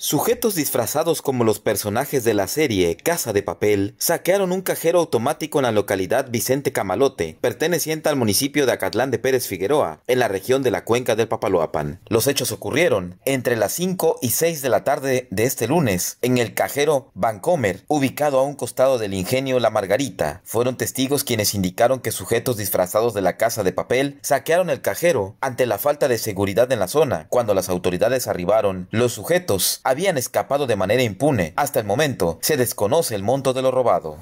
Sujetos disfrazados como los personajes de la serie Casa de Papel saquearon un cajero automático en la localidad Vicente Camalote, perteneciente al municipio de Acatlán de Pérez Figueroa, en la región de la cuenca del Papaloapan. Los hechos ocurrieron entre las 5 y 6 de la tarde de este lunes en el cajero Bancomer, ubicado a un costado del ingenio La Margarita. Fueron testigos quienes indicaron que sujetos disfrazados de la Casa de Papel saquearon el cajero ante la falta de seguridad en la zona. Cuando las autoridades arribaron, los sujetos habían escapado de manera impune. Hasta el momento se desconoce el monto de lo robado.